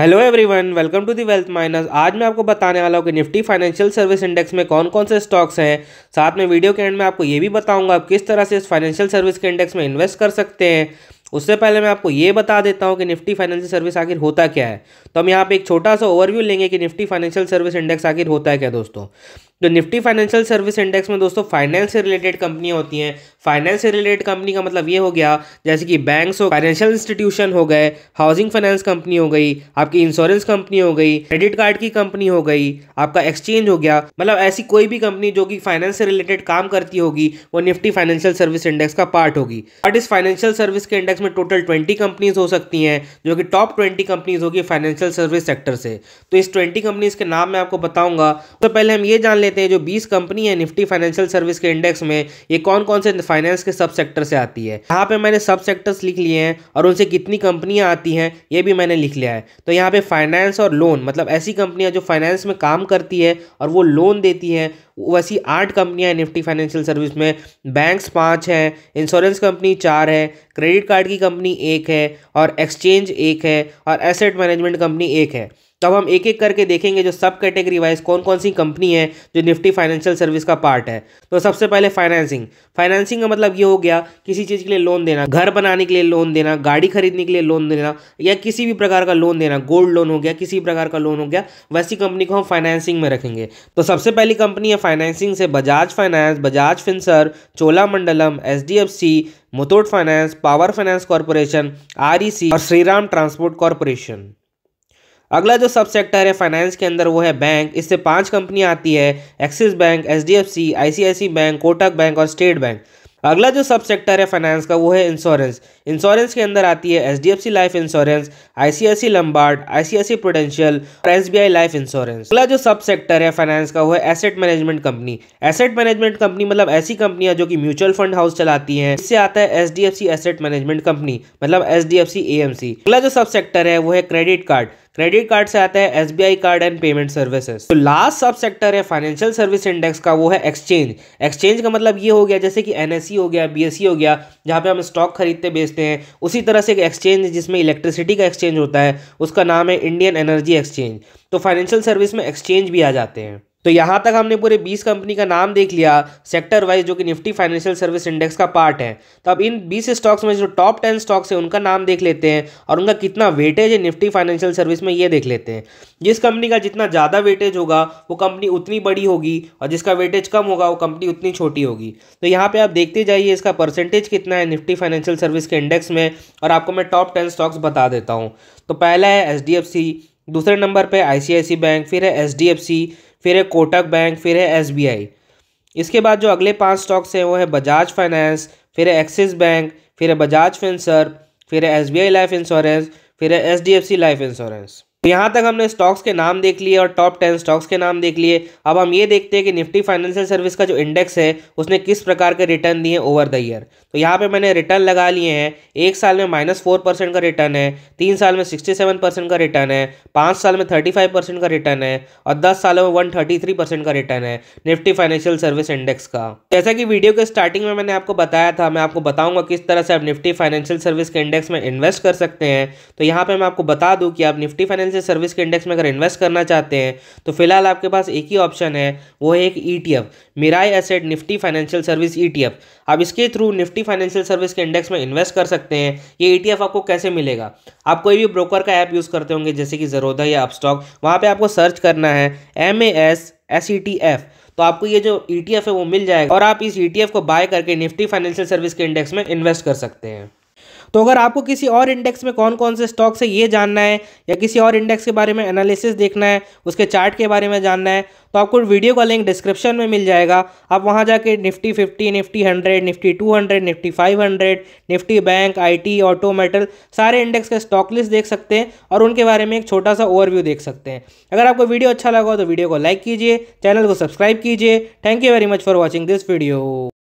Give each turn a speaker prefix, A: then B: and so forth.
A: hello everyone welcome to the wealth minus आज मैं आपको बताने वाला हूँ कि निफ्टी फाइनेंशियल सर्विस इंडेक्स में कौन कौन से स्टॉक्स हैं साथ में वीडियो के एंड में आपको ये भी बताऊंगा आप किस तरह से इस फाइनेंशियल सर्विस के इंडेक्स में इन्वेस्ट कर सकते हैं उससे पहले मैं आपको ये बता देता हूँ कि निफ्टी फाइनेंशियल सर्विस आखिर होता क्या है तो हम यहाँ पे एक छोटा सा ओवरव्यू लेंगे कि निफ्टी फाइनेंशियल सर्विस इंडेक्स आखिर होता है क्या दोस्तों जो निफ्टी फाइनेंशियल सर्विस इंडेक्स में दोस्तों फाइनेंस से रिलेटेड कंपनियां होती हैं फाइनेंस से रिलेटेड कंपनी का मतलब ये हो गया जैसे कि बैंक्स हो फाइनेंशियल इंस्टीट्यूशन हो गए हाउसिंग फाइनेंस कंपनी हो गई आपकी इंश्योरेंस कंपनी हो गई क्रेडिट कार्ड की कंपनी हो गई आपका एक्सचेंज हो गया मतलब ऐसी कोई भी कंपनी जो कि फाइनेंस से रिलेटेड काम करती होगी वो निफ्टी फाइनेंशियल सर्विस इंडेक्स का पार्ट होगी बट इस फाइनेंशियल सर्विस के इंडेक्स में टोटल ट्वेंटी कंपनीज हो सकती हैं जो कि टॉप ट्वेंटी कंपनीज होगी फाइनेंशियल सर्विस सेक्टर से तो इस ट्वेंटी कंपनीज के नाम मैं आपको बताऊंगा तो पहले हम ये जान लें लेते हैं जो 20 कंपनी है निफ्टी फाइनेंशियल सर्विस के इंडेक्स में ये कौन कौन से फाइनेंस के सब सेक्टर से आती है यहाँ पे मैंने सब सेक्टर्स लिख लिए हैं और उनसे कितनी कंपनियाँ आती हैं ये भी मैंने लिख लिया है तो यहाँ पे फाइनेंस और लोन मतलब ऐसी कंपनियाँ जो फाइनेंस में काम करती है और वो लोन देती हैं वैसी आठ कंपनियां हैं निफ्टी फाइनेंशियल सर्विस में बैंक्स पाँच हैं इंश्योरेंस कंपनी चार है क्रेडिट कार्ड की कंपनी एक है और एक्सचेंज एक है और एसेट मैनेजमेंट कंपनी एक है तो अब हम एक एक करके देखेंगे जो सब कैटेगरी वाइज कौन कौन सी कंपनी है जो निफ्टी फाइनेंशियल सर्विस का पार्ट है तो सबसे पहले फाइनेंसिंग फाइनेंसिंग का मतलब ये हो गया किसी चीज़ के लिए लोन देना घर बनाने के लिए लोन देना गाड़ी खरीदने के लिए लोन देना या किसी भी प्रकार का लोन देना गोल्ड लोन हो गया किसी प्रकार का लोन हो गया वैसी कंपनी को हम फाइनेंसिंग में रखेंगे तो सबसे पहली कंपनी है फाइनेंसिंग से Bajaj finance Bajaj Chola Cholamandalam H D F C Muthoot finance power finance corporation R E C और श्रीराम ट्रांसपोर्ट कॉरपोरेशन अगला जो सब सेक्टर है फाइनेंस के अंदर वो है बैंक इससे पांच कंपनियां आती है Axis bank HDFC ICICI bank Kotak bank और स्टेट बैंक अगला जो सब सेक्टर है फाइनेंस का वो है इंश्योरेंस इंश्योरेंस के अंदर आती है HDFC life insurance ICICI Lombard ICICI prudential और एसबीआई लाइफ इंश्योरेंस अगला जो सब सेक्टर है फाइनेंस का वो है asset management company asset management company मतलब ऐसी कंपनियां जो कि म्यूचुअल फंड हाउस चलाती है इससे आता है एच एसेट मैनेजमेंट कंपनी मतलब एच डी एफ सी अगला जो सब सेक्टर है वो है क्रेडिट कार्ड क्रेडिट कार्ड से आता है S card and payment services तो लास्ट सब सेक्टर है फाइनेंशियल सर्विस इंडेक्स का वो है एक्सचेंज एक्सचेंज का मतलब ये हो गया जैसे कि एन e हो गया बी e हो गया जहाँ पे हम स्टॉक खरीदते बेचते हैं उसी तरह से एक एक्सचेंज जिसमें इलेक्ट्रिसिटी का एक्सचेंज होता है उसका नाम है इंडियन एनर्जी एक्सचेंज तो फाइनेंशियल सर्विस में एक्सचेंज भी आ जाते हैं तो यहाँ तक हमने पूरे बीस कंपनी का नाम देख लिया सेक्टर वाइज जो कि निफ्टी फाइनेंशियल सर्विस इंडेक्स का पार्ट है तो अब इन बीस स्टॉक्स में जो टॉप टेन स्टॉक्स है उनका नाम देख लेते हैं और उनका कितना वेटेज है निफ्टी फाइनेंशियल सर्विस में ये देख लेते हैं जिस कंपनी का जितना ज़्यादा वेटेज होगा वो कंपनी उतनी बड़ी होगी और जिसका वेटेज कम होगा वो कंपनी उतनी छोटी होगी तो यहाँ पर आप देखते जाइए इसका परसेंटेज कितना है निफ्टी फाइनेंशियल सर्विस के इंडेक्स में और आपको मैं टॉप टेन स्टॉक्स बता देता हूँ तो पहला है एच दूसरे नंबर पर आई बैंक फिर है एच फिर है कोटक बैंक फिर है एस इसके बाद जो अगले पाँच स्टॉक्स हैं वो है बजाज फाइनेंस फिर है एक्सिस बैंक फिर है बजाज फिनसर फिर है एस लाइफ इंश्योरेंस फिर है एच लाइफ इंश्योरेंस तो यहाँ तक हमने स्टॉक्स के नाम देख लिए और टॉप टेन स्टॉक्स के नाम देख लिए अब हम ये देखते हैं कि निफ्टी फाइनेंशियल सर्विस का जो इंडेक्स है उसने किस प्रकार के रिटर्न दिए ओवर द ईयर तो यहाँ पे मैंने रिटर्न लगा लिए हैं एक साल में माइनस फोर परसेंट का रिटर्न है तीन साल में सिक्सटी सेवन परसेंट का रिटर्न है पाँच साल में थर्टी फाइव परसेंट का रिटर्न है और दस सालों में वन थर्टी थ्री परसेंट का रिटर्न है निफ्टी फाइनेंशियल सर्विस इंडेक्स का जैसा कि वीडियो के स्टार्टिंग में मैंने आपको बताया था मैं आपको बताऊंगा किस तरह से आप निफ्टी फाइनेंशियल सर्विस के इंडेक्स में इन्वेस्ट कर सकते हैं तो यहाँ पर मैं आपको बता दूँ कि आप निफ्टी फाइनेंशियल से सर्विस के इंडेक्स में अगर इन्वेस्ट करना चाहते हैं तो फिलहाल आपके पास एक ही ऑप्शन है वो है एक ई Mirae asset Nifty financial service E T आप इसके थ्रू निफ्टी फाइनेंशियल सर्विस के इंडेक्स में इन्वेस्ट कर सकते हैं ये ई e आपको कैसे मिलेगा आप कोई भी ब्रोकर का ऐप यूज़ करते होंगे जैसे कि जरोदा या अपस्टॉक वहाँ पर आपको सर्च करना है M A S S E T F तो आपको ये जो ई e है वो मिल जाएगा और आप इस ई e को बाय करके निफ्टी फाइनेंशियल सर्विस के इंडेक्स में इन्वेस्ट कर सकते हैं तो अगर आपको किसी और इंडेक्स में कौन कौन से स्टॉक से ये जानना है या किसी और इंडेक्स के बारे में एनालिसिस देखना है उसके चार्ट के बारे में जानना है तो आपको वीडियो का लिंक डिस्क्रिप्शन में मिल जाएगा आप वहाँ जाके Nifty fifty Nifty hundred Nifty two hundred Nifty five hundred Nifty bank I T auto metal सारे इंडेक्स का स्टॉक लिस्ट देख सकते हैं और उनके बारे में एक छोटा सा ओवरव्यू देख सकते हैं अगर आपको वीडियो अच्छा लगा तो वीडियो को लाइक कीजिए चैनल को सब्सक्राइब कीजिए thank you very much for watching this video